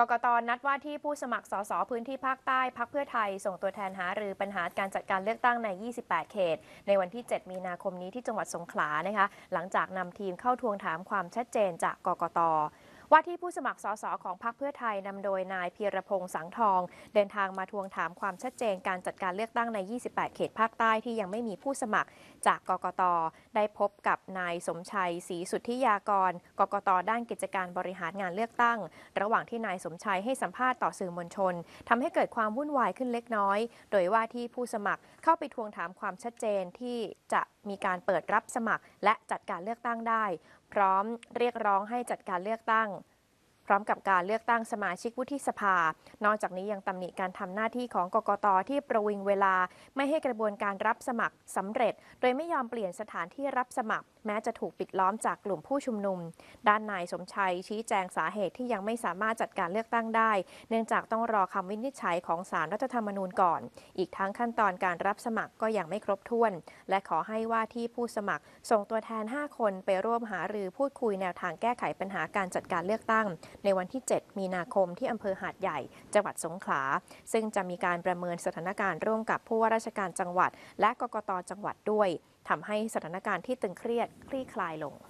กกต นัดว่าที่ผู้สมัครสส พื้นที่ภาคใต้พักเพื่อไทย ส่งตัวแทนหาหรือปัญหาการจัดการเลือกตั้งใน 28 เขต ในวันที่ 7 มีนาคมนี้ที่จังหวัดสงขลา นะคะ หลังจากนำทีมเข้าทวงถามความชัดเจนจากกกตว่าที่ผู้สมัครสสของพรรคเพื่อไทย นำโดยนายเพียรพงษ์สังทองเดินทางมาทวงถามความชัดเจนการจัดการเลือกตั้งใน 28 เขตภาคใต้ที่ยังไม่มีผู้สมัคร จากกกต ได้พบกับนายสมชัยศรีสุทธิยากร กกต ด้านกิจการบริหารงานเลือกตั้ง ระหว่างที่นายสมชัยให้สัมภาษณ์ต่อสื่อมวลชน ทำให้เกิดความวุ่นวายขึ้นเล็กน้อย โดยว่าที่ผู้สมัครเข้าไปทวงถามความชัดเจนที่จะมีการเปิดรับสมัคร และจัดการเลือกตั้งได้ พร้อมเรียกร้องให้จัดการเลือกตั้งพร้อมกับการเลือกตั้งสมาชิกวุฒิสภา นอกจากนี้ยังตำหนิการทำหน้าที่ของกกตที่ประวิงเวลา ไม่ให้กระบวนการรับสมัครสำเร็จ โดยไม่ยอมเปลี่ยนสถานที่รับสมัคร แม้จะถูกปิดล้อมจากกลุ่มผู้ชุมนุม ด้านนายสมชัย ชี้แจงสาเหตุที่ยังไม่สามารถจัดการเลือกตั้งได้ เนื่องจากต้องรอคำวินิจฉัยของสารรัฐธรรมนูญก่อน อีกทั้งขั้นตอนการรับสมัครก็ยังไม่ครบถ้วน และขอให้ว่าที่ผู้สมัคร ส่งตัวแทน5คนไปร่วมหารือพูดคุยแนวทางแก้ไขปัญหาการจัดการเลือกตั้งในวันที่ 7 มีนาคมที่อำเภอหาดใหญ่ จังหวัดสงขลาซึ่งจะมีการประเมินสถานการณ์ร่วมกับผู้ว่าราชการจังหวัด และกกตจังหวัดด้วยทำให้สถานการณ์ที่ตึงเครียดคลี่คลายลง